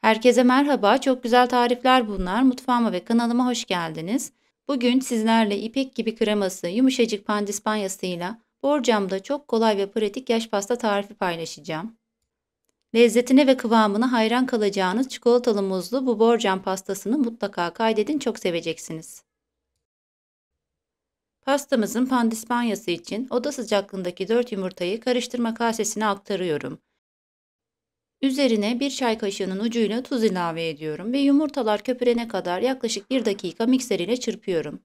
Herkese merhaba, çok güzel tarifler bunlar. Mutfağıma ve kanalıma hoş geldiniz. Bugün sizlerle ipek gibi kreması, yumuşacık pandispanyasıyla borcamda çok kolay ve pratik yaş pasta tarifi paylaşacağım. Lezzetine ve kıvamına hayran kalacağınız çikolatalı muzlu bu borcam pastasını mutlaka kaydedin, çok seveceksiniz. Pastamızın pandispanyası için oda sıcaklığındaki 4 yumurtayı karıştırma kasesine aktarıyorum. Üzerine bir çay kaşığının ucuyla tuz ilave ediyorum ve yumurtalar köpürene kadar yaklaşık 1 dakika mikser ile çırpıyorum.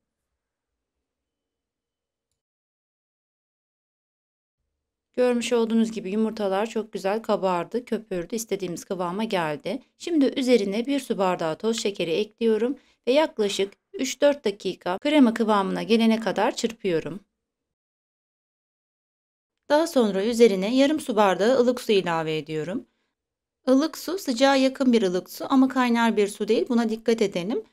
Görmüş olduğunuz gibi yumurtalar çok güzel kabardı, köpürdü, istediğimiz kıvama geldi. Şimdi üzerine bir su bardağı toz şekeri ekliyorum ve yaklaşık 3-4 dakika krema kıvamına gelene kadar çırpıyorum. Daha sonra üzerine yarım su bardağı ılık su ilave ediyorum. Ilık su sıcağa yakın bir ılık su ama kaynar bir su değil. Buna dikkat edelim.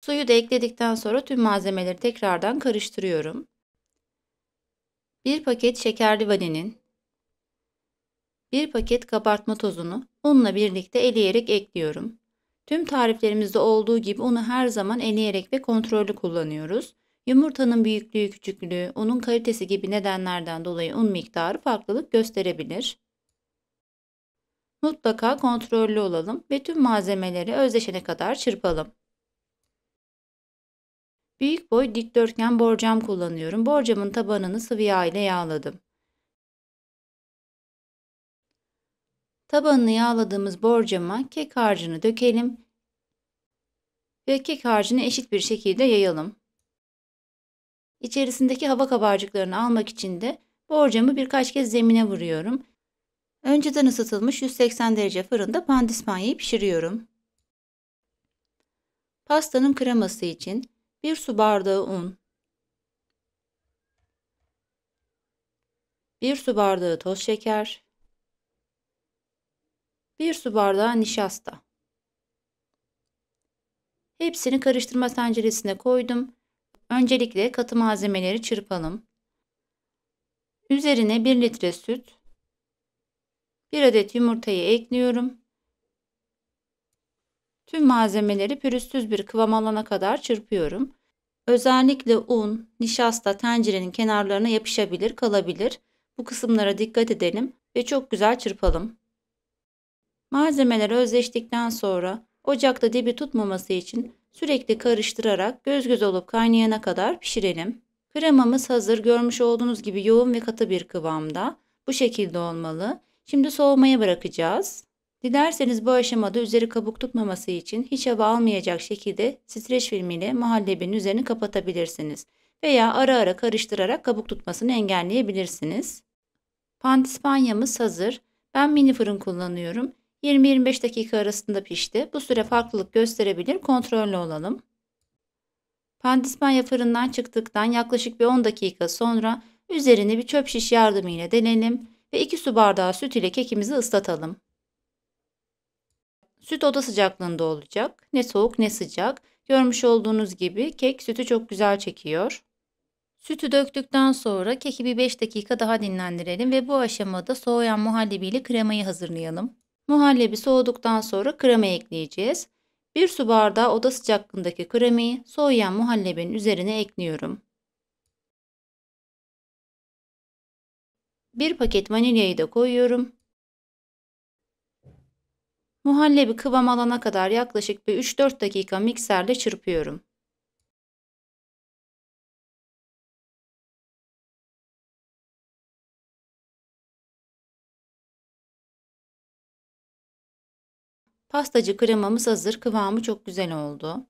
Suyu da ekledikten sonra tüm malzemeleri tekrardan karıştırıyorum. Bir paket şekerli vanilin, bir paket kabartma tozunu unla birlikte eleyerek ekliyorum. Tüm tariflerimizde olduğu gibi unu her zaman eleyerek ve kontrollü kullanıyoruz. Yumurtanın büyüklüğü, küçüklüğü, unun kalitesi gibi nedenlerden dolayı un miktarı farklılık gösterebilir. Mutlaka kontrollü olalım ve tüm malzemeleri özdeşene kadar çırpalım. Büyük boy dikdörtgen borcam kullanıyorum. Borcamın tabanını sıvı yağ ile yağladım. Tabanını yağladığımız borcama kek harcını dökelim ve kek harcını eşit bir şekilde yayalım. İçerisindeki hava kabarcıklarını almak için de borcamı birkaç kez zemine vuruyorum. Önceden ısıtılmış 180 derece fırında pandispanyayı pişiriyorum. Pastanın kreması için 1 su bardağı un, 1 su bardağı toz şeker, 1 su bardağı nişasta. Hepsini karıştırma tenceresine koydum. Öncelikle katı malzemeleri çırpalım. Üzerine 1 litre süt, 1 adet yumurtayı ekliyorum. Tüm malzemeleri pürüzsüz bir kıvam alana kadar çırpıyorum. Özellikle un, nişasta tencerenin kenarlarına yapışabilir, kalabilir. Bu kısımlara dikkat edelim ve çok güzel çırpalım. Malzemeler özleştikten sonra ocakta dibi tutmaması için sürekli karıştırarak göz göz olup kaynayana kadar pişirelim. Kremamız hazır görmüş olduğunuz gibi yoğun ve katı bir kıvamda. Bu şekilde olmalı. Şimdi soğumaya bırakacağız. Dilerseniz bu aşamada üzeri kabuk tutmaması için hiç hava almayacak şekilde streç filmiyle muhallebinin üzerini kapatabilirsiniz veya ara ara karıştırarak kabuk tutmasını engelleyebilirsiniz. Pantispanyamız hazır. Ben mini fırın kullanıyorum. 20-25 dakika arasında pişti. Bu süre farklılık gösterebilir, kontrollü olalım. Pandispanya fırından çıktıktan yaklaşık bir 10 dakika sonra üzerini bir çöp şiş yardımıyla delelim ve 2 su bardağı süt ile kekimizi ıslatalım. Süt oda sıcaklığında olacak. Ne soğuk ne sıcak. Görmüş olduğunuz gibi kek sütü çok güzel çekiyor. Sütü döktükten sonra keki bir 5 dakika daha dinlendirelim ve bu aşamada soğuyan muhallebi ile kremayı hazırlayalım. Muhallebi soğuduktan sonra krema ekleyeceğiz. 1 su bardağı oda sıcaklığındaki kremayı soğuyan muhallebinin üzerine ekliyorum. Bir paket vanilyayı da koyuyorum. Muhallebi kıvam alana kadar yaklaşık bir 3-4 dakika mikserle çırpıyorum. Pastacı kremamız hazır. Kıvamı çok güzel oldu.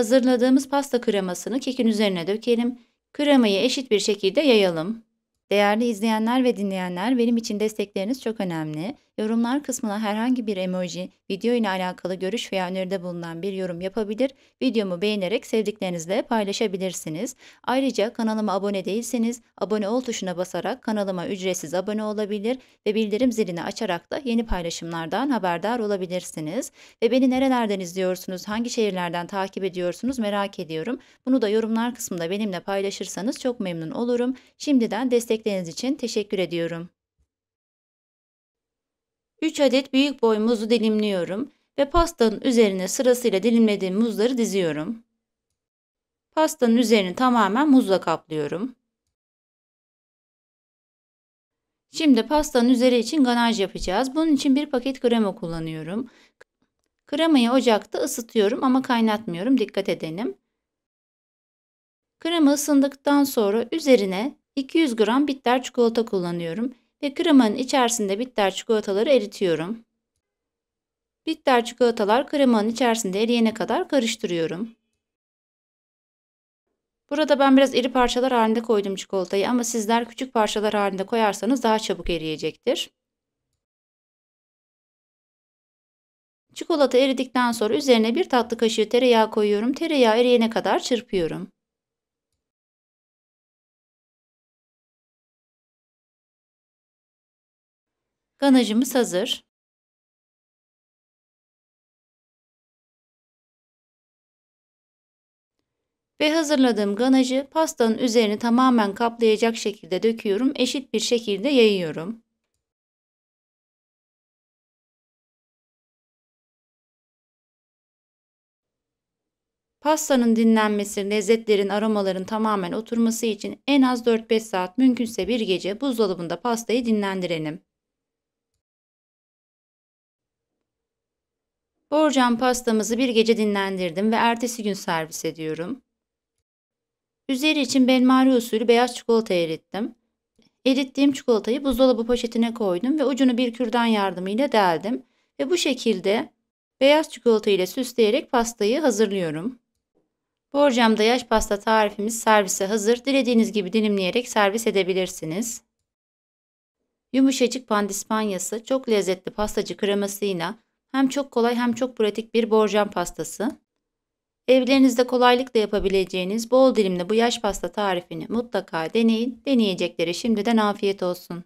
Hazırladığımız pasta kremasını kekin üzerine dökelim. Kremayı eşit bir şekilde yayalım. Değerli izleyenler ve dinleyenler benim için destekleriniz çok önemli. Yorumlar kısmına herhangi bir emoji, video ile alakalı görüş veya öneride bulunan bir yorum yapabilir, videomu beğenerek sevdiklerinizle paylaşabilirsiniz. Ayrıca kanalıma abone değilseniz abone ol tuşuna basarak kanalıma ücretsiz abone olabilir ve bildirim zilini açarak da yeni paylaşımlardan haberdar olabilirsiniz. Ve beni nerelerden izliyorsunuz, hangi şehirlerden takip ediyorsunuz merak ediyorum. Bunu da yorumlar kısmında benimle paylaşırsanız çok memnun olurum. Şimdiden destekleriniz için teşekkür ediyorum. 3 adet büyük boy muzu dilimliyorum ve pastanın üzerine sırasıyla dilimlediğim muzları diziyorum. Pastanın üzerini tamamen muzla kaplıyorum. Şimdi pastanın üzeri için ganaj yapacağız. Bunun için bir paket krema kullanıyorum. Kremayı ocakta ısıtıyorum ama kaynatmıyorum. Dikkat edelim. Krema ısındıktan sonra üzerine 200 gram bitter çikolata kullanıyorum ve kremanın içerisinde bitter çikolataları eritiyorum. Bitter çikolatalar kremanın içerisinde eriyene kadar karıştırıyorum. Burada ben biraz iri parçalar halinde koydum çikolatayı ama sizler küçük parçalar halinde koyarsanız daha çabuk eriyecektir. Çikolata eridikten sonra üzerine bir tatlı kaşığı tereyağı koyuyorum. Tereyağı eriyene kadar çırpıyorum. Ganajımız hazır. Ve hazırladığım ganajı pastanın üzerini tamamen kaplayacak şekilde döküyorum. Eşit bir şekilde yayıyorum. Pastanın dinlenmesi, lezzetlerin, aromaların tamamen oturması için en az 4-5 saat mümkünse bir gece buzdolabında pastayı dinlendirelim. Borcam pastamızı bir gece dinlendirdim ve ertesi gün servis ediyorum. Üzeri için benmari usulü beyaz çikolata erittim. Erittiğim çikolatayı buzdolabı poşetine koydum ve ucunu bir kürdan yardımıyla deldim ve bu şekilde beyaz çikolata ile süsleyerek pastayı hazırlıyorum. Borcamda yaş pasta tarifimiz servise hazır. Dilediğiniz gibi dilimleyerek servis edebilirsiniz. Yumuşacık pandispanyası çok lezzetli pastacı kremasıyla hem çok kolay hem çok pratik bir borcam pastası. Evlerinizde kolaylıkla yapabileceğiniz bol dilimli bu yaş pasta tarifini mutlaka deneyin. Deneyecekleri şimdiden afiyet olsun.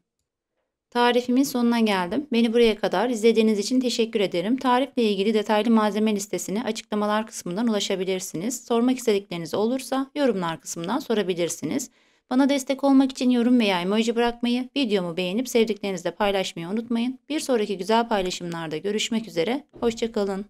Tarifimin sonuna geldim. Beni buraya kadar izlediğiniz için teşekkür ederim. Tarifle ilgili detaylı malzeme listesini açıklamalar kısmından ulaşabilirsiniz. Sormak istedikleriniz olursa yorumlar kısmından sorabilirsiniz. Bana destek olmak için yorum veya emoji bırakmayı, videomu beğenip sevdiklerinizle paylaşmayı unutmayın. Bir sonraki güzel paylaşımlarda görüşmek üzere, hoşçakalın.